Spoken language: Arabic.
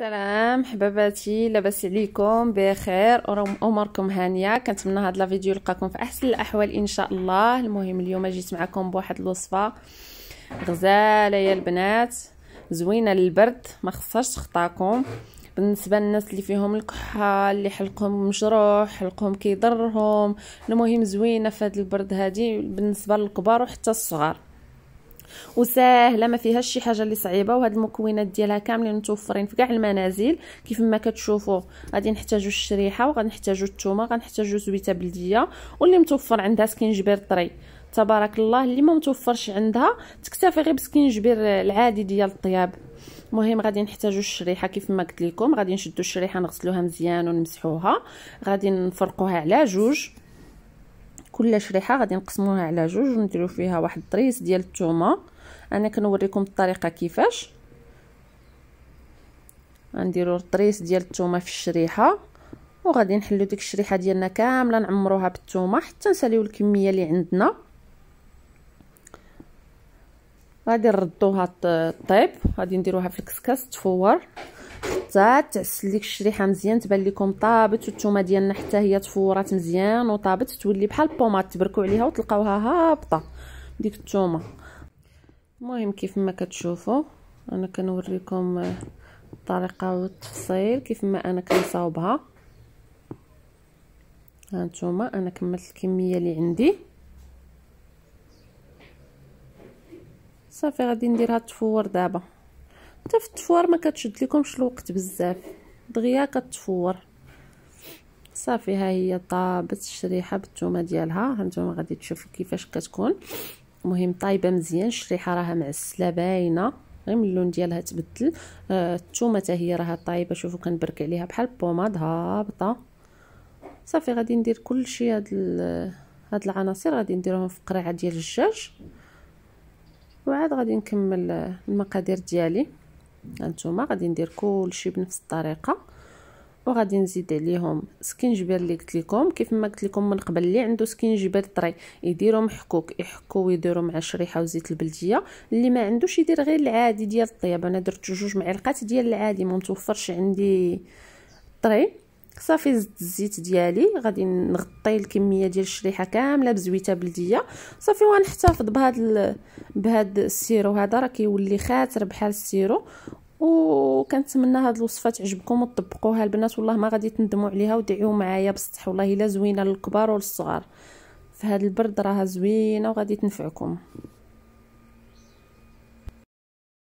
السلام حباباتي لاباس عليكم بخير اموركم هانيه كنتمنى هاد لا فيديو يلقاكم في احسن الاحوال ان شاء الله المهم اليوم جيت معكم بواحد الوصفه غزاله يا البنات زوينه للبرد ما خصهاش تخطاكم بالنسبه للناس اللي فيهم الكحه اللي حلقهم مجروح حلقهم كيضرهم المهم زوينه في هاد البرد هادي بالنسبه للكبار وحتى الصغار وساهله ما فيهاش شي حاجه اللي صعيبه وهاد المكونات ديالها كاملين متوفرين في كاع المنازل كيف ما كتشوفوا غادي نحتاجوا الشريحه وغنحتاجوا الثومه غنحتاجوا زويته بلديه واللي متوفر عندها سكينجبير طري تبارك الله اللي ما متوفرش عندها تكتفي غير بسكينجبير العادي ديال الطياب المهم غادي نحتاجو الشريحه كيف ما قلت لكم غادي نشدو الشريحه نغسلوها مزيان ونمسحوها غادي نفرقوها على جوج كل شريحه غادي نقسموها على جوج ونديرو فيها واحد الطريس ديال الثومه انا كنوريكم الطريقه كيفاش غنديرو الطريس ديال الثومه في الشريحه وغادي نحلو ديك الشريحه ديالنا كامله نعمروها بالثومه حتى نساليو الكميه اللي عندنا غادي نردوها طيب غادي نديروها في الكسكاس تفور حتى تعسل الشريحه مزيان تبان لكم طابت والثومه ديالنا حتى هي تفورات مزيان وطابت تولي بحال البومات تبركوا عليها وتلقاوها هابطه ديك الثومه المهم كيف ما كتشوفوا انا كنوريكم الطريقه والتفصيل كيف ما انا كنصاوبها ها انا كملت الكميه اللي عندي صافي غادي نديرها تفور دابا حتى في التفوار ما كتشد لكمش الوقت بزاف دغيا كتفور صافي ها هي طابت الشريحه بالثومه ديالها هانتوما غادي تشوفوا كيفاش كتكون المهم طايبه مزيان الشريحه راها معسله باينه غير من اللون ديالها تبدل الثومه آه هي راها طايبه شوفوا كنبرك عليها بحال البوماد هابطه صافي غادي ندير كلشي هاد هاد العناصر غادي نديرهم في قرعه ديال الجاج وعاد غادي نكمل المقادير ديالي هانتوما غادي ندير كلشي بنفس الطريقه وغادي نزيد عليهم سكينجبير اللي قلت لكم كيف ما قلت لكم من قبل اللي عنده سكينجبير طري يديرو محكوك يحكو ويديرو مع الشريحه وزيت البلديه اللي ما عندوش يدير غير العادي ديال الطياب انا درت جوج معلقات ديال العادي ما متوفرش عندي طري صافي زدت الزيت ديالي غادي نغطي الكميه ديال الشريحه كامله بزويته بلديه صافي وغنحتفظ بهاد بهذا بهاد السيرو هذا راه كيولي خاطر بحال السيرو وكنتمنى هاد الوصفه تعجبكم وتطبقوها البنات والله ما غادي تندموا عليها ودعيو معايا بصح والله الا زوينه للكبار والصغار فهاد البرد راها زوينه وغادي تنفعكم